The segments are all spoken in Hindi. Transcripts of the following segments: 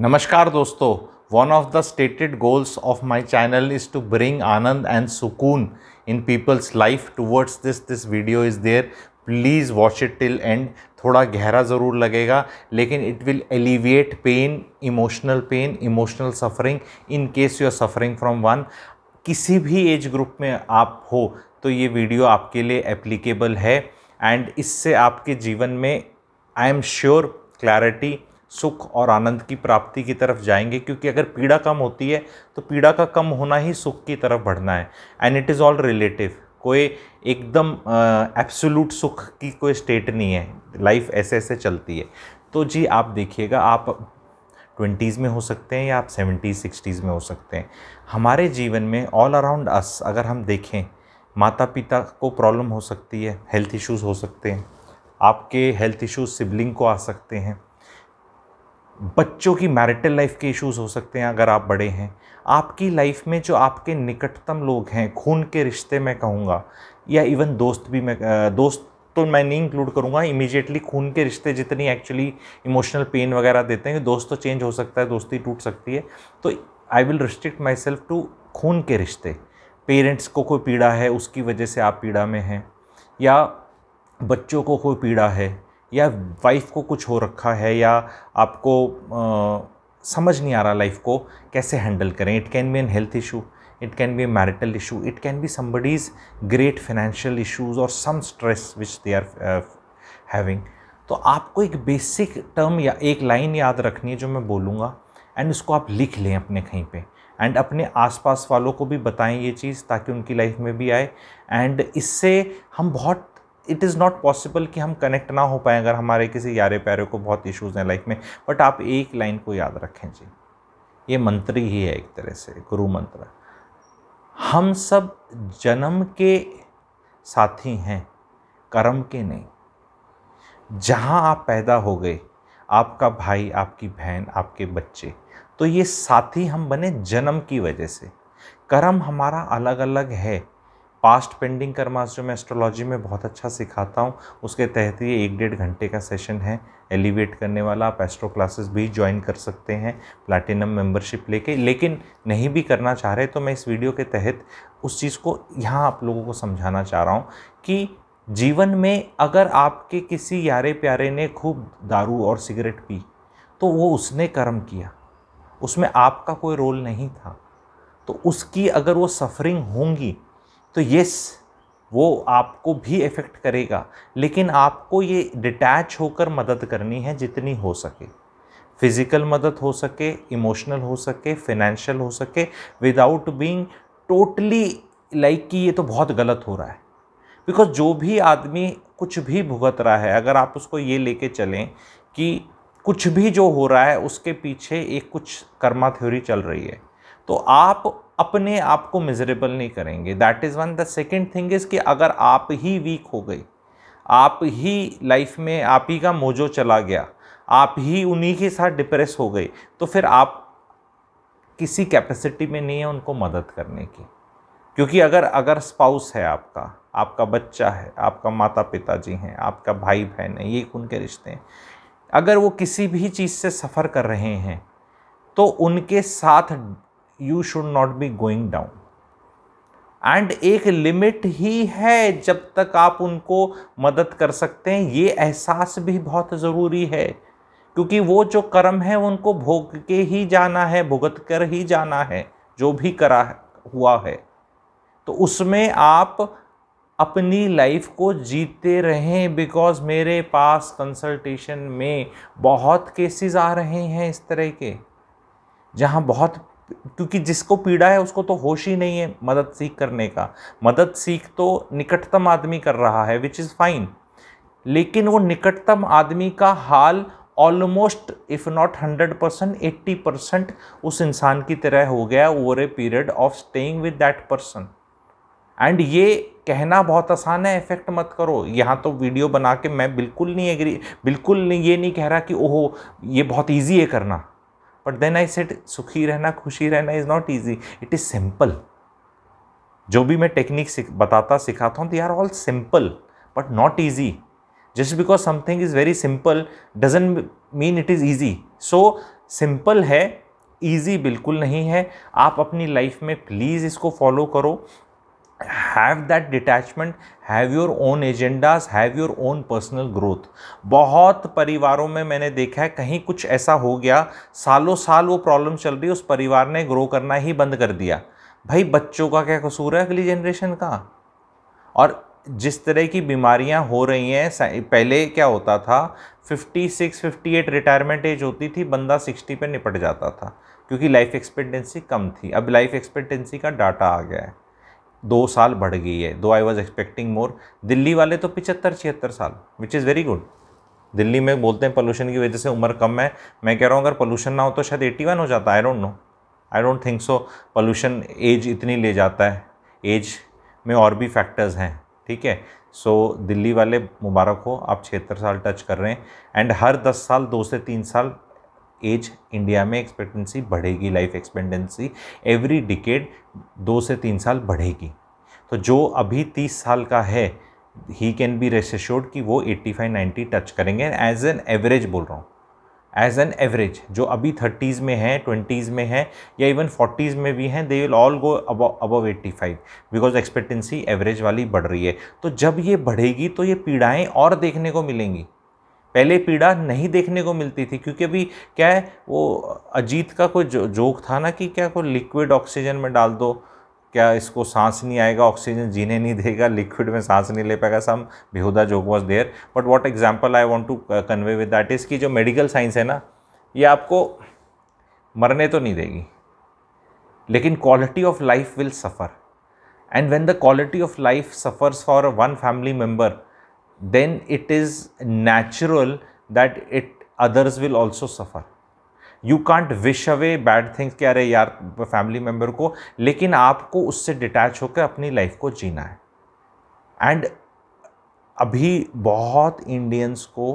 नमस्कार दोस्तों one of the stated goals of my channel is to bring anand and sukoon in people's life towards this this video is there please watch it till end थोड़ा गहरा ज़रूर लगेगा लेकिन it will alleviate pain emotional pain emotional suffering in case you are suffering from one किसी भी एज ग्रुप में आप हो तो ये वीडियो आपके लिए एप्लीकेबल है एंड इससे आपके जीवन में आई एम श्योर क्लैरिटी सुख और आनंद की प्राप्ति की तरफ जाएंगे क्योंकि अगर पीड़ा कम होती है तो पीड़ा का कम होना ही सुख की तरफ बढ़ना है and it is all relative कोई एकदम uh, सुख की कोई स्टेट नहीं है लाइफ ऐसे ऐसे चलती है तो जी आप देखिएगा आप ट्वेंटीज़ में हो सकते हैं या आप सेवेंटीज़ सिक्सटीज़ में हो सकते हैं हमारे जीवन में ऑल अराउंड अस अगर हम देखें माता पिता को प्रॉब्लम हो सकती है हेल्थ इश्यूज़ हो सकते हैं आपके हेल्थ इश्यूज़ सिबलिंग को आ सकते हैं बच्चों की मैरिटल लाइफ के इश्यूज हो सकते हैं अगर आप बड़े हैं आपकी लाइफ में जो आपके निकटतम लोग हैं खून के रिश्ते में कहूँगा या इवन दोस्त भी मैं दोस्त तो मैं नहीं इंक्लूड करूँगा इमीजिएटली खून के रिश्ते जितनी एक्चुअली इमोशनल पेन वगैरह देते हैं दोस्त तो चेंज हो सकता है दोस्ती टूट सकती है तो I will restrict myself to खून के रिश्ते पेरेंट्स को कोई पीड़ा है उसकी वजह से आप पीड़ा में हैं या बच्चों को कोई पीड़ा है या वाइफ को कुछ हो रखा है या आपको आ, समझ नहीं आ रहा लाइफ को कैसे हैंडल करें it can be an health issue it can be marital issue it can be somebody's great great issues और some stress which they are having तो आपको एक बेसिक टर्म या एक लाइन याद रखनी है जो मैं बोलूँगा एंड उसको आप लिख लें अपने कहीं पे एंड अपने आसपास वालों को भी बताएं ये चीज़ ताकि उनकी लाइफ में भी आए एंड इससे हम बहुत इट इज़ नॉट पॉसिबल कि हम कनेक्ट ना हो पाएँ अगर हमारे किसी यारे प्यारे को बहुत इश्यूज़ हैं लाइफ में बट आप एक लाइन को याद रखें जी ये मंत्र ही है एक तरह से गुरु मंत्र हम सब जन्म के साथी हैं कर्म के नहीं जहाँ आप पैदा हो गए आपका भाई आपकी बहन आपके बच्चे तो ये साथी हम बने जन्म की वजह से कर्म हमारा अलग अलग है पास्ट पेंडिंग कर्मास जो मैं एस्ट्रोलॉजी में बहुत अच्छा सिखाता हूँ उसके तहत ये एक डेढ़ घंटे का सेशन है एलिवेट करने वाला आप एस्ट्रो क्लासेस भी ज्वाइन कर सकते हैं प्लैटिनम मेंबरशिप लेके लेकिन नहीं भी करना चाह रहे तो मैं इस वीडियो के तहत उस चीज़ को यहाँ आप लोगों को समझाना चाह रहा हूँ कि जीवन में अगर आपके किसी यारे प्यारे ने खूब दारू और सिगरेट पी तो वो उसने कर्म किया उसमें आपका कोई रोल नहीं था तो उसकी अगर वो सफरिंग होंगी तो येस वो आपको भी इफ़ेक्ट करेगा लेकिन आपको ये डिटैच होकर मदद करनी है जितनी हो सके फिज़िकल मदद हो सके इमोशनल हो सके फिनेंशियल हो सके विदाउट बीइंग टोटली लाइक कि ये तो बहुत गलत हो रहा है बिकॉज जो भी आदमी कुछ भी भुगत रहा है अगर आप उसको ये लेके चलें कि कुछ भी जो हो रहा है उसके पीछे एक कुछ कर्मा थ्योरी चल रही है तो आप अपने आप को मिजरेबल नहीं करेंगे that is one the second thing is कि अगर आप ही वीक हो गई आप ही लाइफ में आप ही का मोजो चला गया आप ही उन्हीं के साथ डिप्रेस हो गए तो फिर आप किसी कैपेसिटी में नहीं है उनको मदद करने की क्योंकि अगर अगर स्पाउस है आपका आपका बच्चा है आपका माता पिताजी हैं आपका भाई बहन है ये उनके रिश्ते हैं अगर वो किसी भी चीज़ से सफ़र कर रहे हैं तो उनके साथ you should not be going down and एक लिमिट ही है जब तक आप उनको मदद कर सकते हैं ये एहसास भी बहुत ज़रूरी है क्योंकि वो जो कर्म है उनको भोग के ही जाना है भुगत कर ही जाना है जो भी करा हुआ है तो उसमें आप अपनी लाइफ को जीते रहें बिकॉज मेरे पास कंसल्टेशन में बहुत केसेस आ रहे हैं इस तरह के जहाँ बहुत क्योंकि जिसको पीड़ा है उसको तो होश ही नहीं है मदद सीख करने का मदद सीख तो निकटतम आदमी कर रहा है विच इज़ फाइन लेकिन वो निकटतम आदमी का हाल almost if not hundred percent eighty percent उस इंसान की तरह हो गया over a period of staying with that person and ये कहना बहुत आसान है इफेक्ट मत करो यहाँ तो वीडियो बना के मैं बिल्कुल नहीं एग्री बिल्कुल नहीं ये नहीं कह रहा कि ओहो ये बहुत ईजी है करना बट देन आई सेट सुखी रहना खुशी रहना is not easy it is simple जो भी मैं टेक्निक सिख, बताता सिखाता हूँ they are all simple but not easy just because something is very simple doesn't mean it is easy so simple है ईजी बिल्कुल नहीं है आप अपनी लाइफ में प्लीज़ इसको फॉलो करो have that detachment have your own agendas have your own personal growth बहुत परिवारों में मैंने देखा है कहीं कुछ ऐसा हो गया सालों साल वो प्रॉब्लम चल रही है उस परिवार ने ग्रो करना ही बंद कर दिया भाई बच्चों का क्या कसूर है अगली जनरेशन का और जिस तरह की बीमारियां हो रही हैं पहले क्या होता था 56, 58 रिटायरमेंट एज होती थी बंदा 60 पे निपट जाता था क्योंकि लाइफ एक्सपेक्टेंसी कम थी अब लाइफ एक्सपेक्टेंसी का डाटा आ गया है दो साल बढ़ गई है दो I was expecting more Delhi वाले तो पिचहत्तर छिहत्तर साल which is very good Delhi में बोलते हैं पोल्यूशन की वजह से उम्र कम है मैं कह रहा हूँ अगर पोल्यूशन ना हो तो शायद एट्टी वन हो जाता I don't know I don't think so pollution age इतनी ले जाता है एज में और भी फैक्टर्स हैं ठीक है सो so, दिल्ली वाले मुबारक हो आप छिहत्तर साल टच कर रहे हैं एंड हर दस साल दो से तीन साल एज इंडिया में एक्सपेक्टेंसी बढ़ेगी लाइफ एक्सपेक्टेंसी एवरी डिकेड दो से तीन साल बढ़ेगी तो जो अभी तीस साल का है ही कैन बी रेस्ट कि वो एट्टी फाइव नाइन्टी टच करेंगे एज एन एवरेज बोल रहा हूँ एज एन एवरेज जो अभी थर्टीज़ में है ट्वेंटीज़ में है या इवन फोर्टीज़ में भी हैं दे विल ऑल गो अब above eighty five because expectancy average वाली बढ़ रही है तो जब ये बढ़ेगी तो ये पीड़ाएँ और देखने को मिलेंगी पहले पीड़ा नहीं देखने को मिलती थी क्योंकि अभी क्या है वो अजीत का कोई जो, जोक था ना कि क्या कोई लिक्विड ऑक्सीजन में डाल दो क्या इसको सांस नहीं आएगा ऑक्सीजन जीने नहीं देगा लिक्विड में सांस नहीं ले पाएगा सम बेहूदा joke was there but what example I want to convey with that is की जो मेडिकल साइंस है ना ये आपको मरने तो नहीं देगी लेकिन quality of life will suffer and when the quality of life suffers for one family member then it is natural that it others will also suffer you can't wish away bad things कि अरे यार फैमिली मेम्बर को लेकिन आपको उससे डिटैच होकर अपनी लाइफ को जीना है एंड अभी बहुत इंडियंस को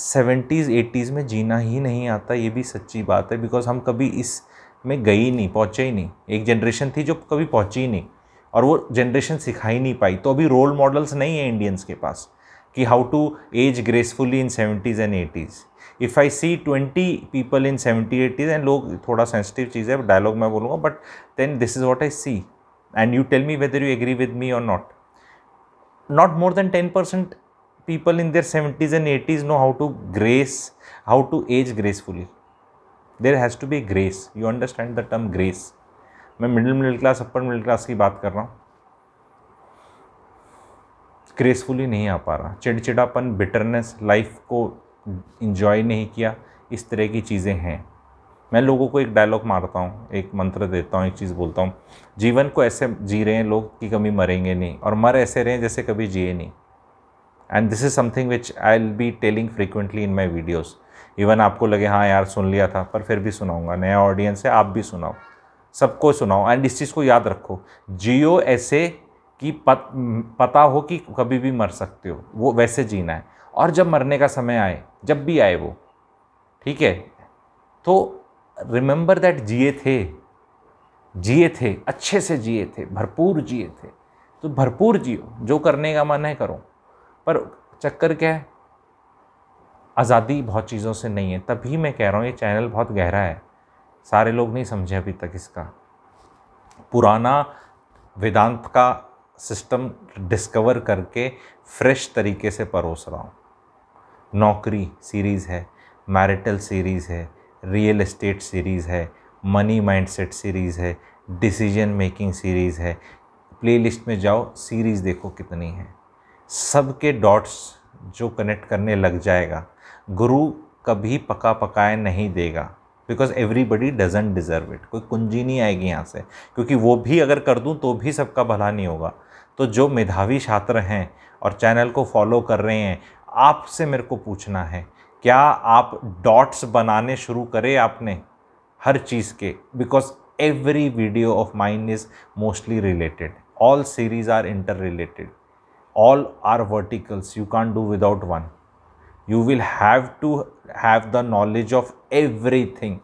सेवेंटीज़ एटीज़ में जीना ही नहीं आता ये भी सच्ची बात है बिकॉज हम कभी इस में गई नहीं पहुँचे ही नहीं एक जनरेशन थी जो कभी पहुँची ही नहीं और वो जनरेशन सिखा ही नहीं पाई तो अभी रोल मॉडल्स नहीं है इंडियंस के पास कि how to age gracefully in seventies and eighties if I see twenty people in seventy eighties and लोग थोड़ा सेंसिटिव चीज़ है डायलॉग मैं बोलूँगा but then this is what I see and you tell me whether you agree with me और not not more than ten percent people in their seventies and eighties know how to grace how to age gracefully there has to B grace you understand the term grace मैं middle middle class upper middle class की बात कर रहा हूँ ग्रेसफुली नहीं आ पा रहा चिड़चिड़ापन बिटरनेस लाइफ को इन्जॉय नहीं किया इस तरह की चीज़ें हैं मैं लोगों को एक डायलॉग मारता हूँ एक मंत्र देता हूँ एक चीज़ बोलता हूँ जीवन को ऐसे जी रहे हैं लोग कि कभी मरेंगे नहीं और मर ऐसे रहे हैं जैसे कभी जिए नहीं and this is something which I will be telling frequently in my videos even आपको लगे हाँ यार सुन लिया था पर फिर भी सुनाऊँगा नया ऑडियंस है आप भी सुनाओ सबको सुनाओ एंड इस चीज़ को याद रखो जियो ऐसे कि पत, पता हो कि कभी भी मर सकते हो वो वैसे जीना है और जब मरने का समय आए जब भी आए वो ठीक है तो रिमेंबर दैट जिए थे जिए थे अच्छे से जिए थे भरपूर जिए थे तो भरपूर जियो जो करने का मन है करो पर चक्कर क्या है आज़ादी बहुत चीज़ों से नहीं है तभी मैं कह रहा हूँ ये चैनल बहुत गहरा है सारे लोग नहीं समझे अभी तक इसका पुराना वेदांत का सिस्टम डिस्कवर करके फ्रेश तरीके से परोस रहा हूँ नौकरी सीरीज़ है मैरिटल सीरीज़ है रियल इस्टेट सीरीज़ है मनी माइंडसेट सीरीज़ है डिसीजन मेकिंग सीरीज़ है प्लेलिस्ट में जाओ सीरीज़ देखो कितनी है सबके डॉट्स जो कनेक्ट करने लग जाएगा गुरु कभी पका पकाए नहीं देगा because everybody doesn't deserve it कोई कुंजी नहीं आएगी यहाँ से क्योंकि वो भी अगर कर दूँ तो भी सबका भला नहीं होगा तो जो मेधावी छात्र हैं और चैनल को फॉलो कर रहे हैं आपसे मेरे को पूछना है क्या आप डॉट्स बनाने शुरू करें आपने हर चीज़ के because every video of mind is mostly related all series are inter related all are verticals you can do without one you will have to have the knowledge of everything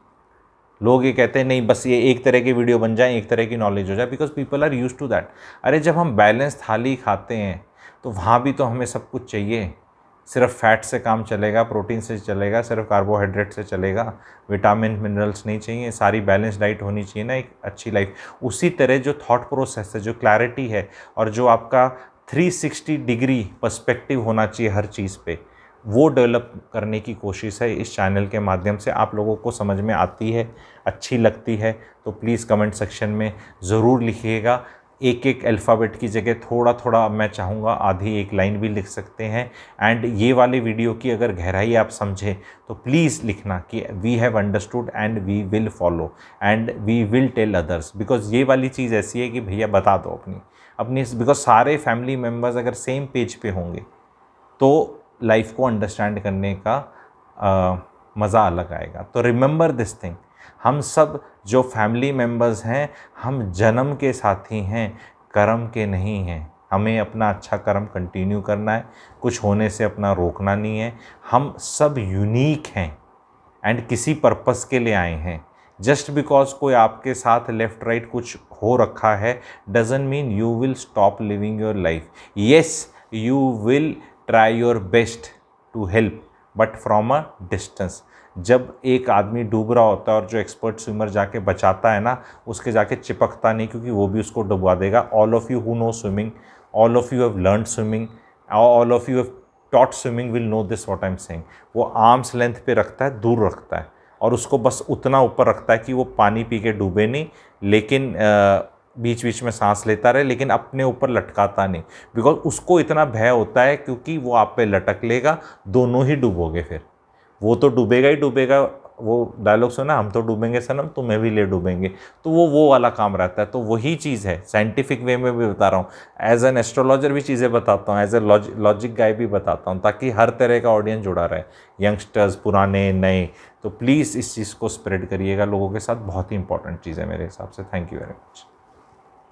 लोग ये कहते हैं नहीं बस ये एक तरह की वीडियो बन जाए एक तरह की नॉलेज हो जाए because people are used to that अरे जब हम बैलेंस थाली खाते हैं तो वहाँ भी तो हमें सब कुछ चाहिए सिर्फ फैट से काम चलेगा प्रोटीन से चलेगा सिर्फ कार्बोहाइड्रेट से चलेगा विटामिन मिनरल्स नहीं चाहिए सारी बैलेंस डाइट होनी चाहिए ना एक अच्छी लाइफ उसी तरह जो थॉट प्रोसेस है जो क्लैरिटी है और जो आपका 360 डिग्री पर्सपेक्टिव होना चाहिए हर चीज़ पे वो डेवलप करने की कोशिश है इस चैनल के माध्यम से आप लोगों को समझ में आती है अच्छी लगती है तो प्लीज़ कमेंट सेक्शन में ज़रूर लिखिएगा एक एक अल्फ़ाबेट की जगह थोड़ा थोड़ा मैं चाहूँगा आधी एक लाइन भी लिख सकते हैं एंड ये वाले वीडियो की अगर गहराई आप समझें तो प्लीज़ लिखना कि we have understood and we will follow and we will tell others because ये वाली चीज़ ऐसी है कि भैया बता दो अपनी अपनी बिकॉज सारे फैमिली मेम्बर्स अगर सेम पेज पे होंगे तो लाइफ को अंडरस्टैंड करने का मज़ा अलग आएगा तो रिमेंबर दिस थिंग हम सब जो फैमिली मेम्बर्स हैं हम जन्म के साथी हैं कर्म के नहीं हैं हमें अपना अच्छा कर्म कंटिन्यू करना है कुछ होने से अपना रोकना नहीं है हम सब यूनिक हैं एंड किसी पर्पस के लिए आए हैं जस्ट बिकॉज कोई आपके साथ लेफ़्ट राइट right कुछ हो रखा है doesn't mean you will stop living your life yes you will try your best to help but from a distance जब एक आदमी डूब रहा होता है और जो एक्सपर्ट स्विमर जाके बचाता है ना उसके जाके चिपकता नहीं क्योंकि वो भी उसको डुबवा देगा all of you who know swimming all of you have learn swimming all of you have taught swimming will know this what I am saying वो आर्म्स लेंथ पे रखता है दूर रखता है और उसको बस उतना ऊपर रखता है कि वो पानी पी के डूबे नहीं लेकिन आ, बीच बीच में सांस लेता रहे लेकिन अपने ऊपर लटकाता नहीं बिकॉज उसको इतना भय होता है क्योंकि वो आप पे लटक लेगा दोनों ही डूबोगे फिर वो तो डूबेगा ही डूबेगा वो डायलॉग सुना हम तो डूबेंगे सनम तुम्हें भी ले डूबेंगे तो वो वो वाला काम रहता है तो वही चीज़ है साइंटिफिक वे में भी बता रहा हूँ एज एन एस्ट्रोलॉजर भी चीज़ें बताता हूँ एज ए लॉजिक गाय भी बताता हूँ ताकि हर तरह का ऑडियंस जुड़ा रहे यंगस्टर्स पुराने नए तो प्लीज़ इस चीज़ को स्प्रेड करिएगा लोगों के साथ बहुत ही इंपॉर्टेंट चीज़ है मेरे हिसाब से थैंक यू वेरी मच